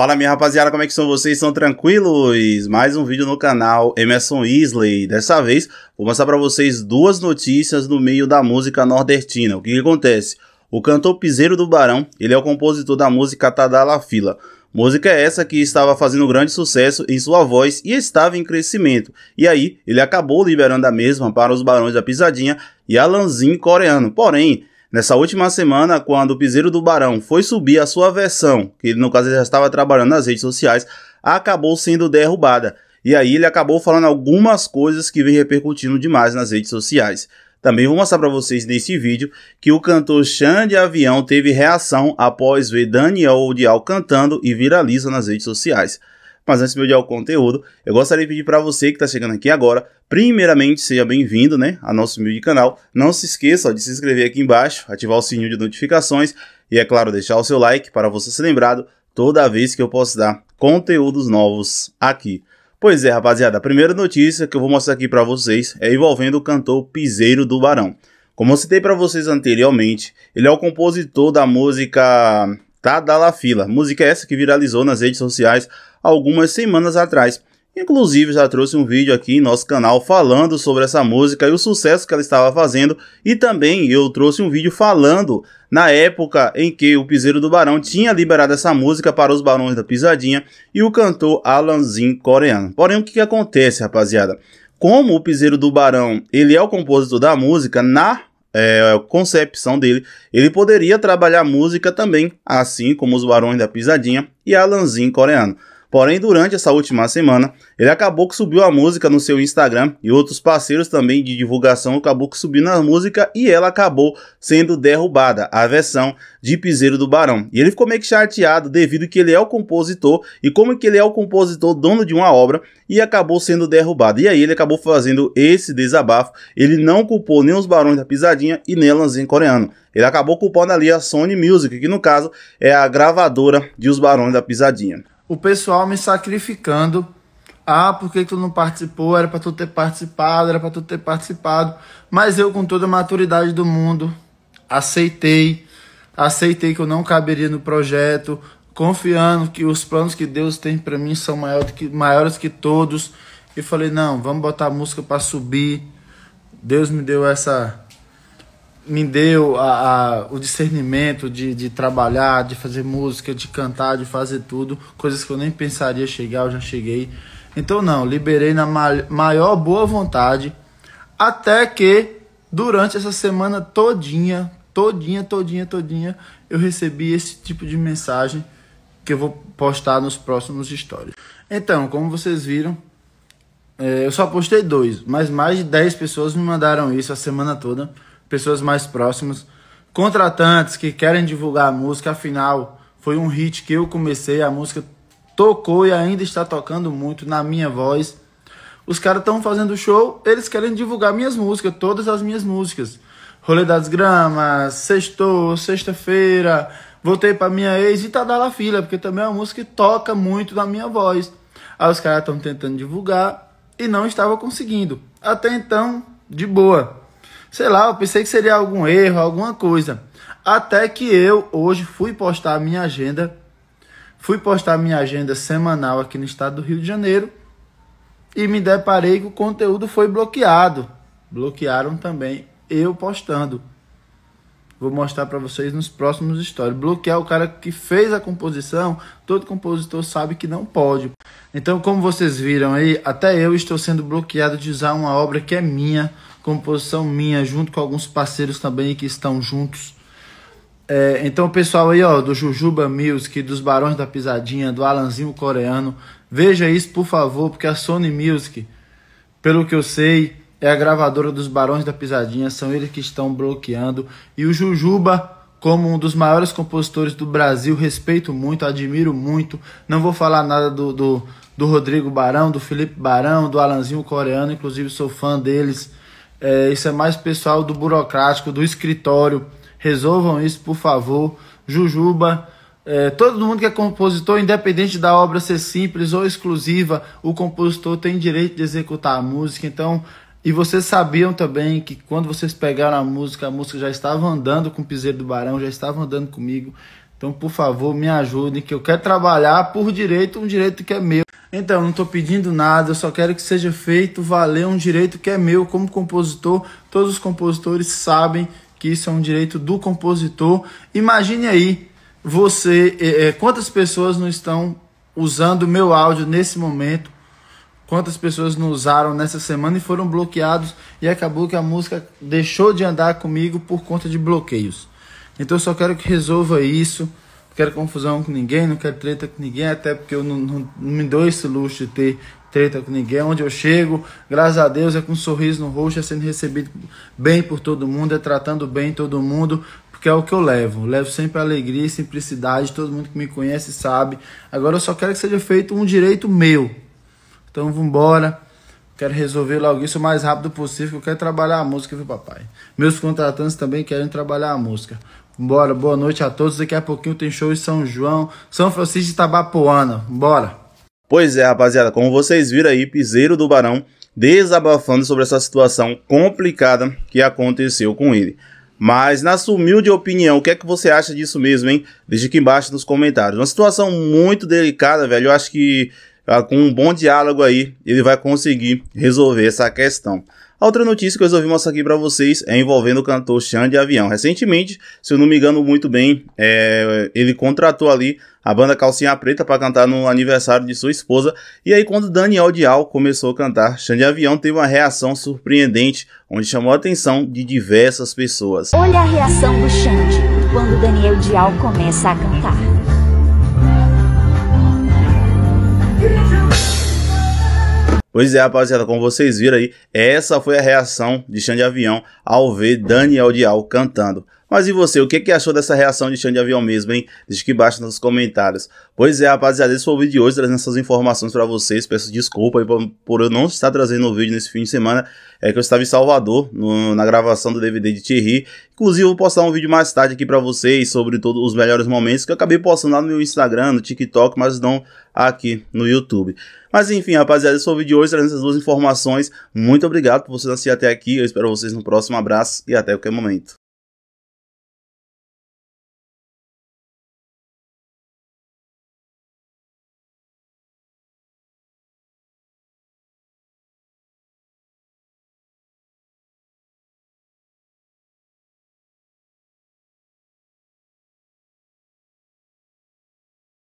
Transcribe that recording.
Fala minha rapaziada, como é que são vocês? São tranquilos? Mais um vídeo no canal Emerson Isley. Dessa vez vou mostrar para vocês duas notícias no meio da música nordestina. O que, que acontece? O cantor Piseiro do Barão, ele é o compositor da música Tadala tá Fila. Música é essa que estava fazendo grande sucesso em sua voz e estava em crescimento. E aí, ele acabou liberando a mesma para os Barões da Pisadinha e Alanzin coreano. Porém, Nessa última semana, quando o Piseiro do Barão foi subir a sua versão, que no caso já estava trabalhando nas redes sociais, acabou sendo derrubada. E aí ele acabou falando algumas coisas que vem repercutindo demais nas redes sociais. Também vou mostrar para vocês nesse vídeo que o cantor Xande Avião teve reação após ver Daniel Odial cantando e viraliza nas redes sociais. Mas antes de eu ir ao conteúdo, eu gostaria de pedir para você que está chegando aqui agora, primeiramente, seja bem-vindo né, ao nosso humilde canal. Não se esqueça ó, de se inscrever aqui embaixo, ativar o sininho de notificações e, é claro, deixar o seu like para você ser lembrado toda vez que eu posso dar conteúdos novos aqui. Pois é, rapaziada, a primeira notícia que eu vou mostrar aqui para vocês é envolvendo o cantor Piseiro do Barão. Como eu citei para vocês anteriormente, ele é o compositor da música Tá da La Fila, música essa que viralizou nas redes sociais algumas semanas atrás. Inclusive já trouxe um vídeo aqui em nosso canal falando sobre essa música e o sucesso que ela estava fazendo e também eu trouxe um vídeo falando na época em que o Piseiro do Barão tinha liberado essa música para os Barões da Pisadinha e o cantor Alanzin coreano. Porém o que, que acontece rapaziada? Como o Piseiro do Barão ele é o compositor da música, na é, concepção dele, ele poderia trabalhar música também, assim como os Barões da Pisadinha e Alanzin coreano. Porém, durante essa última semana, ele acabou que subiu a música no seu Instagram e outros parceiros também de divulgação acabou que subindo a música e ela acabou sendo derrubada, a versão de Piseiro do Barão. E ele ficou meio que chateado devido que ele é o compositor e como que ele é o compositor dono de uma obra e acabou sendo derrubado. E aí ele acabou fazendo esse desabafo. Ele não culpou nem os Barões da Pisadinha e nem Lanzin Coreano. Ele acabou culpando ali a Sony Music, que no caso é a gravadora de Os Barões da Pisadinha o pessoal me sacrificando. Ah, por que tu não participou? Era para tu ter participado, era para tu ter participado. Mas eu, com toda a maturidade do mundo, aceitei. Aceitei que eu não caberia no projeto, confiando que os planos que Deus tem para mim são maior que, maiores que todos. E falei: não, vamos botar a música para subir. Deus me deu essa me deu a, a, o discernimento de, de trabalhar, de fazer música, de cantar, de fazer tudo, coisas que eu nem pensaria chegar, eu já cheguei. Então, não, liberei na maior boa vontade, até que durante essa semana todinha, todinha, todinha, todinha, eu recebi esse tipo de mensagem que eu vou postar nos próximos stories. Então, como vocês viram, é, eu só postei dois, mas mais de 10 pessoas me mandaram isso a semana toda pessoas mais próximas, contratantes que querem divulgar a música, afinal, foi um hit que eu comecei, a música tocou e ainda está tocando muito na minha voz. Os caras estão fazendo show, eles querem divulgar minhas músicas, todas as minhas músicas. Rolê das Gramas, Sextou, Sexta-feira, Voltei para Minha Ex e Tadala tá Filha, porque também é uma música que toca muito na minha voz. Aí os caras estão tentando divulgar e não estava conseguindo. Até então, de boa. Sei lá, eu pensei que seria algum erro, alguma coisa. Até que eu hoje fui postar a minha agenda, fui postar a minha agenda semanal aqui no estado do Rio de Janeiro e me deparei que o conteúdo foi bloqueado. Bloquearam também eu postando. Vou mostrar para vocês nos próximos stories. Bloquear o cara que fez a composição, todo compositor sabe que não pode. Então, como vocês viram aí, até eu estou sendo bloqueado de usar uma obra que é minha composição minha, junto com alguns parceiros também que estão juntos. É, então, pessoal aí, ó, do Jujuba Music, dos Barões da Pisadinha, do Alanzinho Coreano, veja isso, por favor, porque a Sony Music, pelo que eu sei, é a gravadora dos Barões da Pisadinha, são eles que estão bloqueando. E o Jujuba, como um dos maiores compositores do Brasil, respeito muito, admiro muito. Não vou falar nada do, do, do Rodrigo Barão, do Felipe Barão, do Alanzinho Coreano, inclusive sou fã deles. É, isso é mais pessoal do burocrático, do escritório. Resolvam isso, por favor. Jujuba. É, todo mundo que é compositor, independente da obra ser simples ou exclusiva, o compositor tem direito de executar a música. Então, e vocês sabiam também que quando vocês pegaram a música, a música já estava andando com o Piseiro do Barão, já estava andando comigo. Então, por favor, me ajudem, que eu quero trabalhar por direito, um direito que é meu. Então, não estou pedindo nada, eu só quero que seja feito valer um direito que é meu como compositor. Todos os compositores sabem que isso é um direito do compositor. Imagine aí você, é, é quantas pessoas não estão usando meu áudio nesse momento? Quantas pessoas não usaram nessa semana e foram bloqueados e acabou que a música deixou de andar comigo por conta de bloqueios. Então, eu só quero que resolva isso não quero confusão com ninguém, não quero treta com ninguém, até porque eu não, não, não me dou esse luxo de ter treta com ninguém. Onde eu chego, graças a Deus, é com um sorriso no rosto, é sendo recebido bem por todo mundo, é tratando bem todo mundo, porque é o que eu levo. levo sempre alegria e simplicidade, todo mundo que me conhece sabe. Agora eu só quero que seja feito um direito meu. Então vambora. Quero resolver logo isso o mais rápido possível. Eu quero trabalhar a música, viu, papai? Meus contratantes também querem trabalhar a música. Bora, boa noite a todos. Daqui a pouquinho tem show em São João, São Francisco de Itabapoana. Bora! Pois é, rapaziada, como vocês viram aí, Piseiro do Barão desabafando sobre essa situação complicada que aconteceu com ele. Mas, na sua humilde opinião, o que é que você acha disso mesmo, hein? Deixa aqui embaixo nos comentários. Uma situação muito delicada, velho. Eu acho que ah, com um bom diálogo aí, ele vai conseguir resolver essa questão. A outra notícia que eu resolvi mostrar aqui para vocês é envolvendo o cantor Xan de Avião. Recentemente, se eu não me engano muito bem, é, ele contratou ali a banda Calcinha Preta para cantar no aniversário de sua esposa. E aí, quando Daniel Dial começou a cantar, Xan de Avião teve uma reação surpreendente, onde chamou a atenção de diversas pessoas. Olha a reação do Xande quando Daniel Dial começa a cantar. Pois é, rapaziada, como vocês viram aí, essa foi a reação de Xande Avião ao ver Daniel Dial cantando. Mas e você, o que, que achou dessa reação de chão de avião mesmo, hein? Deixa aqui embaixo nos comentários. Pois é, rapaziada, esse foi o vídeo de hoje, trazendo essas informações para vocês. Peço desculpa por eu não estar trazendo o vídeo nesse fim de semana. É que eu estava em Salvador, no, na gravação do DVD de Thierry. Inclusive, eu vou postar um vídeo mais tarde aqui para vocês sobre todos os melhores momentos que eu acabei postando lá no meu Instagram, no TikTok, mas não aqui no YouTube. Mas enfim, rapaziada, esse foi o vídeo de hoje, trazendo essas duas informações. Muito obrigado por vocês assistirem até aqui. Eu espero vocês no próximo abraço e até qualquer momento.